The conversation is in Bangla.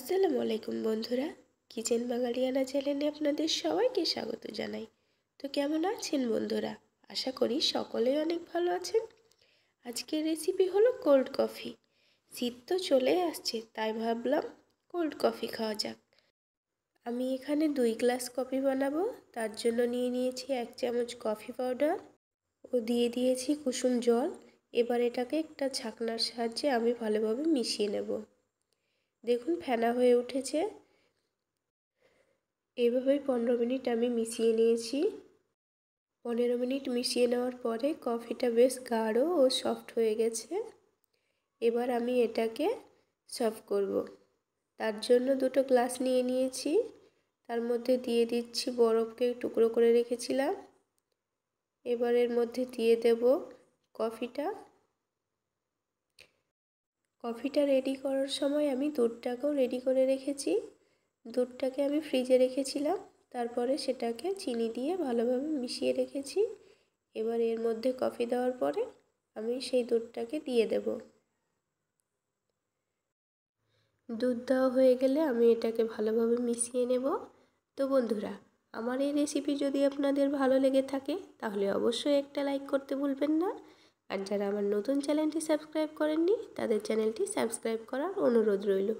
আসসালামু আলাইকুম বন্ধুরা কিচেন বাঙালিয়ানা চ্যানেলে আপনাদের সবাইকে স্বাগত জানাই তো কেমন আছেন বন্ধুরা আশা করি সকলেই অনেক ভালো আছেন আজকের রেসিপি হলো কোল্ড কফি শীত তো চলে আসছে তাই ভাবলাম কোল্ড কফি খাওয়া যাক আমি এখানে দুই গ্লাস কফি বানাবো তার জন্য নিয়ে নিয়েছি এক চামচ কফি পাউডার ও দিয়ে দিয়েছি কুসুম জল এবার এটাকে একটা ঝাঁকনার সাহায্যে আমি ভালোভাবে মিশিয়ে নেব দেখুন ফেনা হয়ে উঠেছে এভাবেই পনেরো মিনিট আমি মিশিয়ে নিয়েছি পনেরো মিনিট মিশিয়ে নেওয়ার পরে কফিটা বেশ গাঢ় ও সফট হয়ে গেছে এবার আমি এটাকে সার্ভ করব। তার জন্য দুটো গ্লাস নিয়ে নিয়েছি তার মধ্যে দিয়ে দিচ্ছি বরফকে টুকরো করে রেখেছিলাম এবারের মধ্যে দিয়ে দেব কফিটা কফিটা রেডি করার সময় আমি দুধটাকেও রেডি করে রেখেছি দুধটাকে আমি ফ্রিজে রেখেছিলাম তারপরে সেটাকে চিনি দিয়ে ভালোভাবে মিশিয়ে রেখেছি এবার এর মধ্যে কফি দেওয়ার পরে আমি সেই দুধটাকে দিয়ে দেব দুধ দেওয়া হয়ে গেলে আমি এটাকে ভালোভাবে মিশিয়ে নেব তো বন্ধুরা আমার এই রেসিপি যদি আপনাদের ভালো লেগে থাকে তাহলে অবশ্যই একটা লাইক করতে ভুলবেন না আর যারা আমার নতুন চ্যানেলটি সাবস্ক্রাইব করেননি তাদের চ্যানেলটি সাবস্ক্রাইব করার অনুরোধ রইল